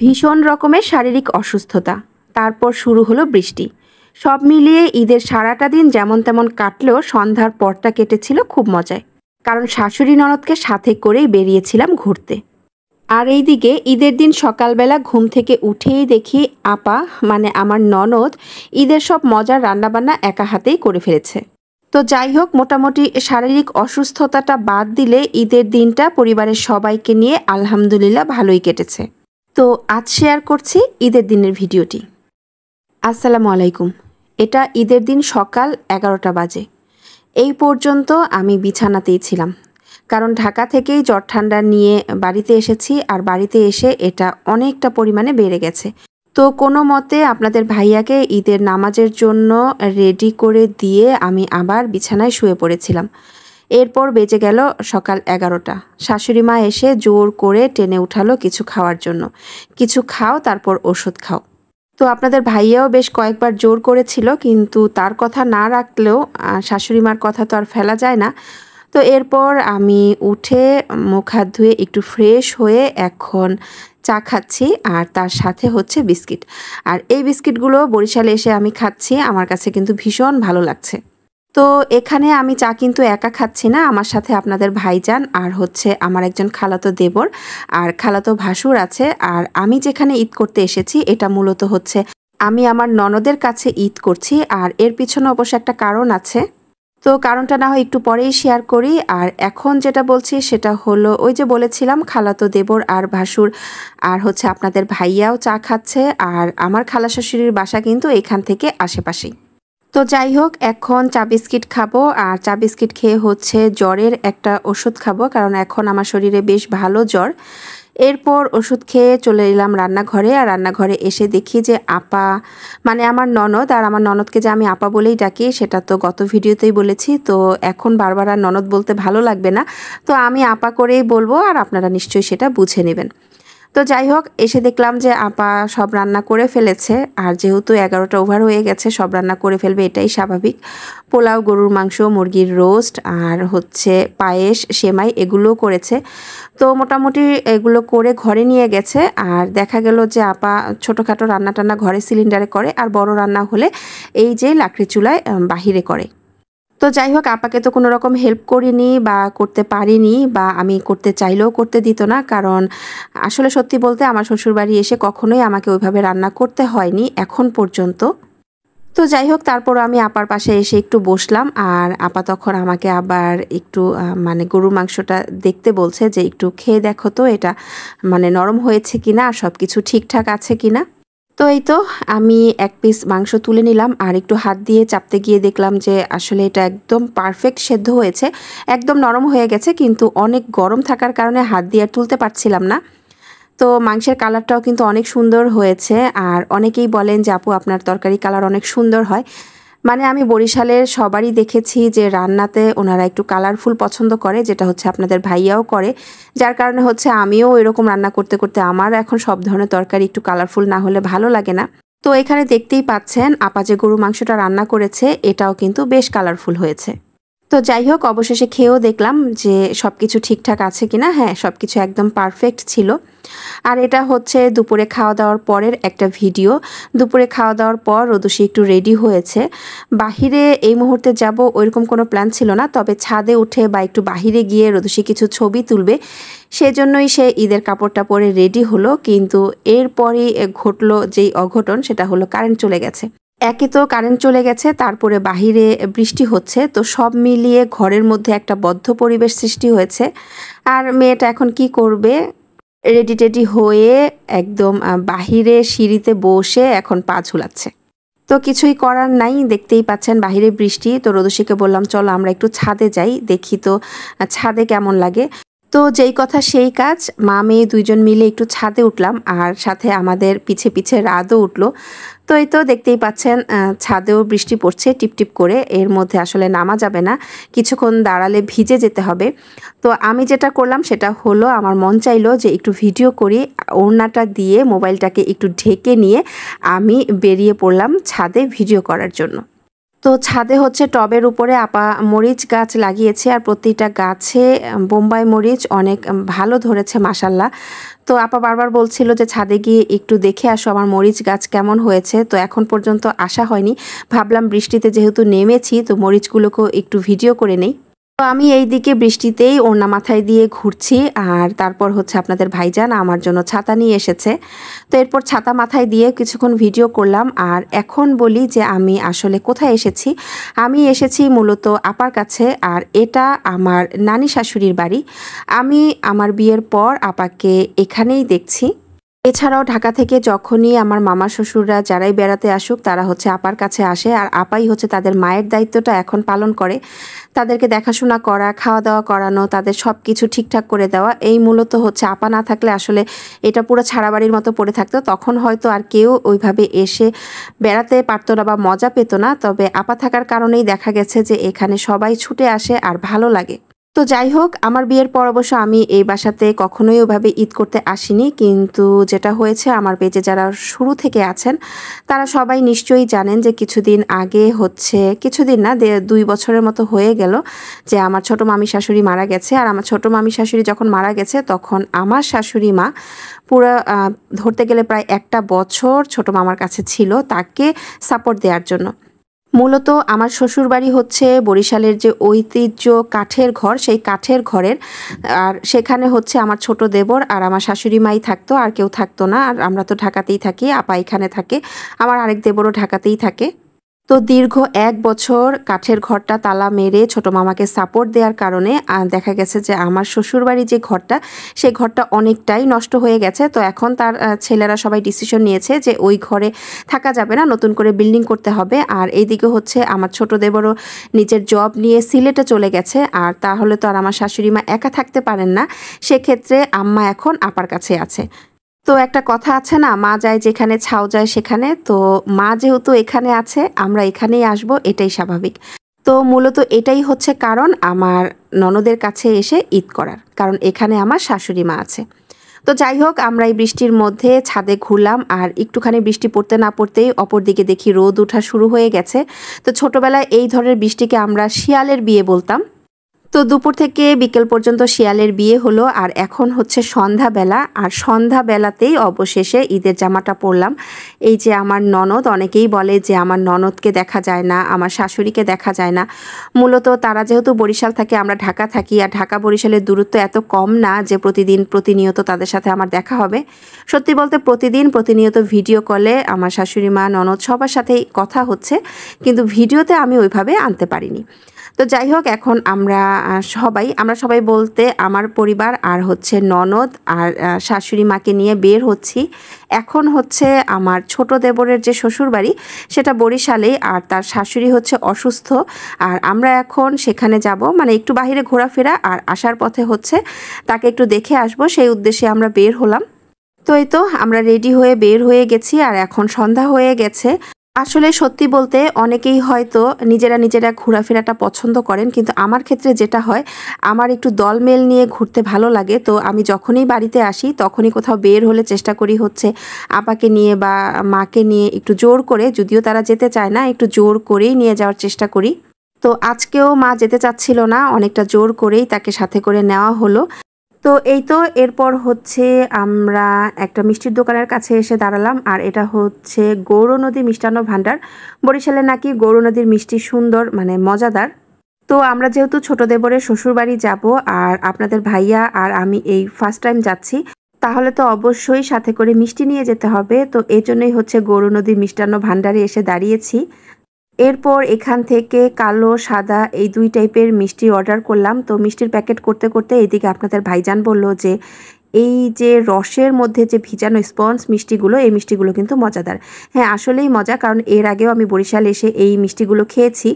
ভীষণ রকমের শারীরিক অসুস্থতা তারপর শুরু হলো বৃষ্টি সব মিলিয়ে ঈদের সারাটা দিন যেমন তেমন কাটলেও সন্ধ্যার পরটা কেটেছিল খুব মজায় কারণ শাশুড়ি ননদকে সাথে করেই বেরিয়েছিলাম ঘুরতে আর এই দিকে ঈদের দিন সকালবেলা ঘুম থেকে উঠেই দেখি আপা মানে আমার ননদ ঈদের সব মজার রান্নাবান্না একা হাতেই করে ফেলেছে তো যাই হোক মোটামুটি শারীরিক অসুস্থতাটা বাদ দিলে ঈদের দিনটা পরিবারের সবাইকে নিয়ে আলহামদুলিল্লাহ ভালোই কেটেছে তো আজ শেয়ার করছি ঈদের দিনের ভিডিওটি আসসালামু আলাইকুম এটা ঈদের দিন সকাল এগারোটা বাজে এই পর্যন্ত আমি বিছানাতেই ছিলাম কারণ ঢাকা থেকেই জ্বর ঠান্ডা নিয়ে বাড়িতে এসেছি আর বাড়িতে এসে এটা অনেকটা পরিমাণে বেড়ে গেছে তো কোনো মতে আপনাদের ভাইয়াকে ঈদের নামাজের জন্য রেডি করে দিয়ে আমি আবার বিছানায় শুয়ে পড়েছিলাম এরপর বেঁচে গেল সকাল এগারোটা শাশুড়ি মা এসে জোর করে টেনে উঠালো কিছু খাওয়ার জন্য কিছু খাও তারপর ওষুধ খাও তো আপনাদের ভাইয়াও বেশ কয়েকবার জোর করেছিল কিন্তু তার কথা না রাখলেও শাশুড়ি মার কথা তো আর ফেলা যায় না তো এরপর আমি উঠে মুখ হাত ধুয়ে একটু ফ্রেশ হয়ে এখন চা খাচ্ছি আর তার সাথে হচ্ছে বিস্কিট আর এই বিস্কিটগুলো বরিশালে এসে আমি খাচ্ছি আমার কাছে কিন্তু ভীষণ ভালো লাগছে তো এখানে আমি চা কিন্তু একা খাচ্ছি না আমার সাথে আপনাদের ভাইজান আর হচ্ছে আমার একজন খালাতো দেবর আর খালাতো ভাসুর আছে আর আমি যেখানে ঈদ করতে এসেছি এটা মূলত হচ্ছে আমি আমার ননদের কাছে ঈদ করছি আর এর পিছনে অবশ্য একটা কারণ আছে তো কারণটা না হয় একটু পরেই শেয়ার করি আর এখন যেটা বলছি সেটা হলো ওই যে বলেছিলাম খালাতো দেবর আর ভাসুর আর হচ্ছে আপনাদের ভাইয়াও চা খাচ্ছে আর আমার খালা শাশুড়ির বাসা কিন্তু এখান থেকে আশেপাশেই তো যাই হোক এখন চা বিস্কিট খাবো আর চা বিস্কিট খেয়ে হচ্ছে জ্বরের একটা ওষুধ খাবো কারণ এখন আমার শরীরে বেশ ভালো জ্বর এরপর ওষুধ খেয়ে চলে এলাম রান্নাঘরে আর রান্নাঘরে এসে দেখি যে আপা মানে আমার ননদ আর আমার ননদকে যে আমি আপা বলেই ডাকি সেটা তো গত ভিডিওতেই বলেছি তো এখন বারবার আর ননদ বলতে ভালো লাগবে না তো আমি আপা করেই বলবো আর আপনারা নিশ্চয়ই সেটা বুঝে নেবেন তো যাই হোক এসে দেখলাম যে আপা সব রান্না করে ফেলেছে আর যেহেতু এগারোটা ওভার হয়ে গেছে সব রান্না করে ফেলবে এটাই স্বাভাবিক পোলাও গরুর মাংস মুরগির রোস্ট আর হচ্ছে পায়েস সেমাই এগুলো করেছে তো মোটামুটি এগুলো করে ঘরে নিয়ে গেছে আর দেখা গেল যে আপা ছোটোখাটো রান্না টান্না ঘরে সিলিন্ডারে করে আর বড় রান্না হলে এই যে লাকড়ি চুলায় বাহিরে করে তো যাই হোক আপাকে তো কোনো রকম হেল্প করিনি বা করতে পারিনি বা আমি করতে চাইলেও করতে দিত না কারণ আসলে সত্যি বলতে আমার শ্বশুরবাড়ি এসে কখনোই আমাকে ওইভাবে রান্না করতে হয়নি এখন পর্যন্ত তো যাই হোক তারপর আমি আপার পাশে এসে একটু বসলাম আর আপা তখন আমাকে আবার একটু মানে গরুর মাংসটা দেখতে বলছে যে একটু খেয়ে দেখো তো এটা মানে নরম হয়েছে কিনা আর সব কিছু ঠিকঠাক আছে কিনা তো এই তো আমি এক পিস মাংস তুলে নিলাম আর একটু হাত দিয়ে চাপতে গিয়ে দেখলাম যে আসলে এটা একদম পারফেক্ট সেদ্ধ হয়েছে একদম নরম হয়ে গেছে কিন্তু অনেক গরম থাকার কারণে হাত দিয়ে আর তুলতে পারছিলাম না তো মাংসের কালারটাও কিন্তু অনেক সুন্দর হয়েছে আর অনেকেই বলেন যে আপু আপনার তরকারি কালার অনেক সুন্দর হয় মানে আমি বরিশালের সবারই দেখেছি যে রান্নাতে ওনারা একটু কালারফুল পছন্দ করে যেটা হচ্ছে আপনাদের ভাইয়াও করে যার কারণে হচ্ছে আমিও এরকম রান্না করতে করতে আমার এখন সব ধরনের তরকারি একটু কালারফুল না হলে ভালো লাগে না তো এখানে দেখতেই পাচ্ছেন আপা যে গরু মাংসটা রান্না করেছে এটাও কিন্তু বেশ কালারফুল হয়েছে তো যাই হোক অবশেষে খেয়েও দেখলাম যে সব কিছু ঠিকঠাক আছে কিনা হ্যাঁ সব কিছু একদম পারফেক্ট ছিল আর এটা হচ্ছে দুপুরে খাওয়া দাওয়ার পরের একটা ভিডিও দুপুরে খাওয়া দাওয়ার পর রোদুষি একটু রেডি হয়েছে বাহিরে এই মুহূর্তে যাব ওইরকম কোনো প্ল্যান ছিল না তবে ছাদে উঠে বা একটু বাহিরে গিয়ে রোদুষি কিছু ছবি তুলবে সেজন্যই সে ঈদের কাপড়টা পরে রেডি হলো কিন্তু এরপরই ঘটলো যেই অঘটন সেটা হলো কারেন্ট চলে গেছে একে তো কারেন্ট চলে গেছে তারপরে বাহিরে বৃষ্টি হচ্ছে তো সব মিলিয়ে ঘরের মধ্যে একটা বদ্ধ পরিবেশ সৃষ্টি হয়েছে আর মেয়েটা এখন কি করবে রেডি টেডি হয়ে একদম বাহিরে সিঁড়িতে বসে এখন পা ঝুলাচ্ছে তো কিছুই করার নাই দেখতেই পাচ্ছেন বাহিরে বৃষ্টি তো রোদশীকে বললাম চলো আমরা একটু ছাদে যাই দেখি তো ছাদে কেমন লাগে তো যেই কথা সেই কাজ মা মেয়ে দুইজন মিলে একটু ছাদে উঠলাম আর সাথে আমাদের পিছে পিছে রাদও উঠলো তো এই তো দেখতেই পাচ্ছেন ছাদেও বৃষ্টি পড়ছে টিপটিপ করে এর মধ্যে আসলে নামা যাবে না কিছুক্ষণ দাঁড়ালে ভিজে যেতে হবে তো আমি যেটা করলাম সেটা হলো আমার মন চাইলো যে একটু ভিডিও করি ওড়নাটা দিয়ে মোবাইলটাকে একটু ঢেকে নিয়ে আমি বেরিয়ে পড়লাম ছাদে ভিডিও করার জন্য তো ছাদে হচ্ছে টবের উপরে আপা মরিচ গাছ লাগিয়েছে আর প্রতিটা গাছে বোম্বাই মরিচ অনেক ভালো ধরেছে মাসাল্লা তো আপা বারবার বলছিল যে ছাদে গিয়ে একটু দেখে আসো আমার মরিচ গাছ কেমন হয়েছে তো এখন পর্যন্ত আসা হয়নি ভাবলাম বৃষ্টিতে যেহেতু নেমেছি তো মরিচগুলোকেও একটু ভিডিও করে নেই তো আমি এই দিকে বৃষ্টিতেই ওড়না মাথায় দিয়ে ঘুরছি আর তারপর হচ্ছে আপনাদের ভাইজান আমার জন্য ছাতা নিয়ে এসেছে তো এরপর ছাতা মাথায় দিয়ে কিছুক্ষণ ভিডিও করলাম আর এখন বলি যে আমি আসলে কোথায় এসেছি আমি এসেছি মূলত আপার কাছে আর এটা আমার নানি শাশুড়ির বাড়ি আমি আমার বিয়ের পর আপাকে এখানেই দেখছি এছাড়াও ঢাকা থেকে যখনই আমার মামা শ্বশুররা যারাই বেড়াতে আসুক তারা হচ্ছে আপার কাছে আসে আর আপাই হচ্ছে তাদের মায়ের দায়িত্বটা এখন পালন করে তাদেরকে দেখাশোনা করা খাওয়া দাওয়া করানো তাদের সব কিছু ঠিকঠাক করে দেওয়া এই মূলত হচ্ছে আপা না থাকলে আসলে এটা পুরো ছাড়াবাড়ির মতো পড়ে থাকতো তখন হয়তো আর কেউ ওইভাবে এসে বেড়াতে পারতো না বা মজা পেতো না তবে আপা থাকার কারণেই দেখা গেছে যে এখানে সবাই ছুটে আসে আর ভালো লাগে তো যাই হোক আমার বিয়ের পর অবশ্য আমি এই বাসাতে কখনোই ওভাবে ঈদ করতে আসিনি কিন্তু যেটা হয়েছে আমার পেজে যারা শুরু থেকে আছেন তারা সবাই নিশ্চয়ই জানেন যে কিছুদিন আগে হচ্ছে কিছুদিন না দুই বছরের মতো হয়ে গেল যে আমার ছোট মামি শাশুড়ি মারা গেছে আর আমার ছোট মামি শাশুড়ি যখন মারা গেছে তখন আমার শাশুড়ি মা পুরো ধরতে গেলে প্রায় একটা বছর ছোট মামার কাছে ছিল তাকে সাপোর্ট দেওয়ার জন্য মূলত আমার শ্বশুর বাড়ি হচ্ছে বরিশালের যে ঐতিহ্য কাঠের ঘর সেই কাঠের ঘরের আর সেখানে হচ্ছে আমার ছোট দেবর আর আমার শাশুড়ি মাই থাকতো আর কেউ থাকতো না আর আমরা তো ঢাকাতেই থাকি আপা এখানে থাকে আমার আরেক দেবরও ঢাকাতেই থাকে তো দীর্ঘ এক বছর কাঠের ঘরটা তালা মেরে ছোট মামাকে সাপোর্ট দেওয়ার কারণে দেখা গেছে যে আমার শ্বশুরবাড়ি যে ঘরটা সেই ঘরটা অনেকটাই নষ্ট হয়ে গেছে তো এখন তার ছেলেরা সবাই ডিসিশন নিয়েছে যে ওই ঘরে থাকা যাবে না নতুন করে বিল্ডিং করতে হবে আর এইদিকে হচ্ছে আমার ছোট দেবরও নিজের জব নিয়ে সিলেটে চলে গেছে আর তাহলে তো আর আমার শাশুড়ি মা একা থাকতে পারেন না সেক্ষেত্রে আম্মা এখন আপার কাছে আছে তো একটা কথা আছে না মা যায় যেখানে ছাও যায় সেখানে তো মা যেহেতু এখানে আছে আমরা এখানেই আসব এটাই স্বাভাবিক তো মূলত এটাই হচ্ছে কারণ আমার ননদের কাছে এসে ঈদ করার কারণ এখানে আমার শাশুড়ি মা আছে তো যাই হোক আমরা এই বৃষ্টির মধ্যে ছাদে ঘুরলাম আর একটুখানি বৃষ্টি পড়তে না পড়তেই অপরদিকে দেখি রোদ ওঠা শুরু হয়ে গেছে তো ছোটবেলায় এই ধরনের বৃষ্টিকে আমরা শিয়ালের বিয়ে বলতাম তো দুপুর থেকে বিকেল পর্যন্ত শিয়ালের বিয়ে হলো আর এখন হচ্ছে সন্ধ্যাবেলা আর সন্ধ্যাবেলাতেই অবশেষে ঈদের জামাটা পরলাম এই যে আমার ননদ অনেকেই বলে যে আমার ননদকে দেখা যায় না আমার শাশুড়িকে দেখা যায় না মূলত তারা যেহেতু বরিশাল থাকে আমরা ঢাকা থাকি আর ঢাকা বরিশালের দূরত্ব এত কম না যে প্রতিদিন প্রতিনিয়ত তাদের সাথে আমার দেখা হবে সত্যি বলতে প্রতিদিন প্রতিনিয়ত ভিডিও কলে আমার শাশুড়ি মা ননদ সবার সাথেই কথা হচ্ছে কিন্তু ভিডিওতে আমি ওইভাবে আনতে পারিনি তো যাই হোক এখন আমরা সবাই আমরা সবাই বলতে আমার পরিবার আর হচ্ছে ননদ আর শাশুড়ি মাকে নিয়ে বের হচ্ছি এখন হচ্ছে আমার ছোট দেবরের যে শ্বশুর বাড়ি সেটা বরিশালেই আর তার শাশুড়ি হচ্ছে অসুস্থ আর আমরা এখন সেখানে যাব মানে একটু বাহিরে ঘোরাফেরা আর আসার পথে হচ্ছে তাকে একটু দেখে আসব সেই উদ্দেশ্যে আমরা বের হলাম তো এই তো আমরা রেডি হয়ে বের হয়ে গেছি আর এখন সন্ধ্যা হয়ে গেছে আসলে সত্যি বলতে অনেকেই হয়তো নিজেরা নিজেরা ঘোরাফেরাটা পছন্দ করেন কিন্তু আমার ক্ষেত্রে যেটা হয় আমার একটু দলমেল নিয়ে ঘুরতে ভালো লাগে তো আমি যখনই বাড়িতে আসি তখনই কোথাও বের হলে চেষ্টা করি হচ্ছে আপাকে নিয়ে বা মাকে নিয়ে একটু জোর করে যদিও তারা যেতে চায় না একটু জোর করেই নিয়ে যাওয়ার চেষ্টা করি তো আজকেও মা যেতে চাচ্ছিল না অনেকটা জোর করেই তাকে সাথে করে নেওয়া হলো তো এই তো এরপর হচ্ছে আমরা একটা মিষ্টির দোকানের কাছে এসে দাঁড়ালাম আর এটা হচ্ছে গৌর নদী মিষ্টান্ন ভাণ্ডার বরিশালে নাকি গৌর নদীর মিষ্টি সুন্দর মানে মজাদার তো আমরা যেহেতু ছোট দেবরে শ্বশুরবাড়ি যাব আর আপনাদের ভাইয়া আর আমি এই ফার্স্ট টাইম যাচ্ছি তাহলে তো অবশ্যই সাথে করে মিষ্টি নিয়ে যেতে হবে তো এই জন্যই হচ্ছে গৌর নদীর মিষ্টান্ন ভাণ্ডারে এসে দাঁড়িয়েছি এরপর এখান থেকে কালো সাদা এই দুই টাইপের মিষ্টি অর্ডার করলাম তো মিষ্টির প্যাকেট করতে করতে এদিকে আপনাদের ভাইজান বলল যে এই যে রসের মধ্যে যে ভিজানো স্পঞ্জ মিষ্টিগুলো এই মিষ্টিগুলো কিন্তু মজাদার হ্যাঁ আসলেই মজা কারণ এর আগেও আমি বরিশাল এসে এই মিষ্টিগুলো খেয়েছি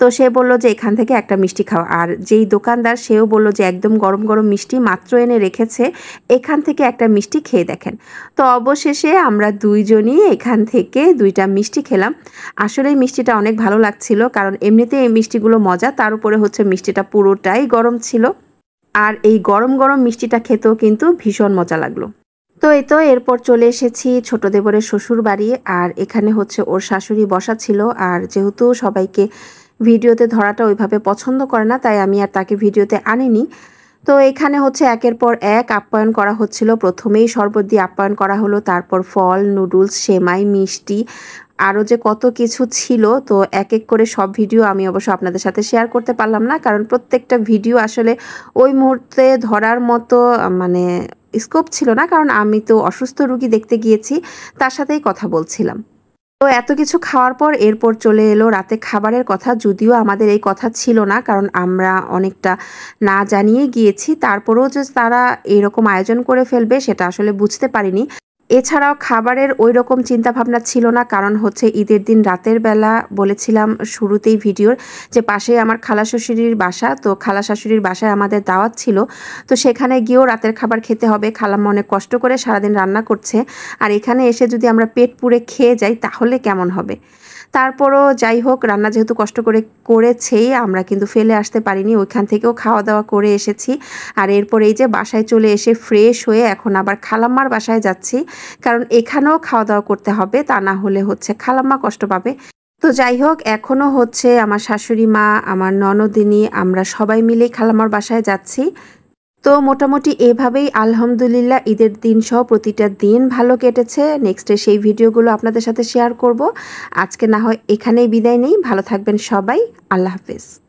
তো সে বলল যে এখান থেকে একটা মিষ্টি খাও আর যেই দোকানদার সেও বলল যে একদম গরম গরম মিষ্টি মাত্র এনে রেখেছে এখান থেকে একটা মিষ্টি খেয়ে দেখেন তো অবশেষে আমরা দুইজনই এখান থেকে দুইটা মিষ্টি খেলাম আসলে মিষ্টিটা অনেক ভালো লাগছিল কারণ এমনিতে এই মিষ্টিগুলো মজা তার উপরে হচ্ছে মিষ্টিটা পুরোটাই গরম ছিল আর এই গরম গরম মিষ্টিটা খেতেও কিন্তু ভীষণ মজা লাগলো তো এই তো এরপর চলে এসেছি ছোট দেবরের শ্বশুর বাড়ি আর এখানে হচ্ছে ওর শাশুড়ি বসা ছিল আর যেহেতু সবাইকে ভিডিওতে ধরাটা ওইভাবে পছন্দ করে না তাই আমি আর তাকে ভিডিওতে আনিনি তো এখানে হচ্ছে একের পর এক আপ্যায়ন করা হচ্ছিল প্রথমেই শরবত দিয়ে আপ্যায়ন করা হলো তারপর ফল নুডলস সেমাই মিষ্টি আরও যে কত কিছু ছিল তো এক এক করে সব ভিডিও আমি অবশ্য আপনাদের সাথে শেয়ার করতে পারলাম না কারণ প্রত্যেকটা ভিডিও আসলে ওই মুহূর্তে ধরার মতো মানে স্কোপ ছিল না কারণ আমি তো অসুস্থ রুগী দেখতে গিয়েছি তার সাথেই কথা বলছিলাম তো এত কিছু খাওয়ার পর এরপর চলে এলো রাতে খাবারের কথা যদিও আমাদের এই কথা ছিল না কারণ আমরা অনেকটা না জানিয়ে গিয়েছি তারপরেও যে তারা এরকম আয়োজন করে ফেলবে সেটা আসলে বুঝতে পারিনি এছাড়াও খাবারের ওই রকম চিন্তাভাবনা ছিল না কারণ হচ্ছে ঈদের দিন রাতের বেলা বলেছিলাম শুরুতেই ভিডিওর যে পাশে আমার খালা শ্বশুরির বাসা তো খালা শাশুড়ির বাসায় আমাদের দাওয়াত ছিল তো সেখানে গিয়েও রাতের খাবার খেতে হবে খালাম্মা অনেক কষ্ট করে সারাদিন রান্না করছে আর এখানে এসে যদি আমরা পেট পুড়ে খেয়ে যাই তাহলে কেমন হবে তারপরও যাই হোক রান্না যেহেতু কষ্ট করে করেছেই আমরা কিন্তু ফেলে আসতে পারিনি ওইখান থেকেও খাওয়া দাওয়া করে এসেছি আর এরপর এই যে বাসায় চলে এসে ফ্রেশ হয়ে এখন আবার খালাম্মার বাসায় যাচ্ছি কারণ এখানেও খাওয়া দাওয়া করতে হবে তা না হলে হচ্ছে খালাম্মা কষ্ট পাবে তো যাই হোক এখনও হচ্ছে আমার শাশুড়ি মা আমার ননদিনী আমরা সবাই মিলেই খালাম্মার বাসায় যাচ্ছি তো মোটামুটি এভাবেই আলহামদুলিল্লাহ ঈদের দিন সহ প্রতিটা দিন ভালো কেটেছে নেক্সটে সেই ভিডিওগুলো আপনাদের সাথে শেয়ার করব আজকে না হয় এখানেই বিদায় নেই ভালো থাকবেন সবাই আল্লাহ হাফেজ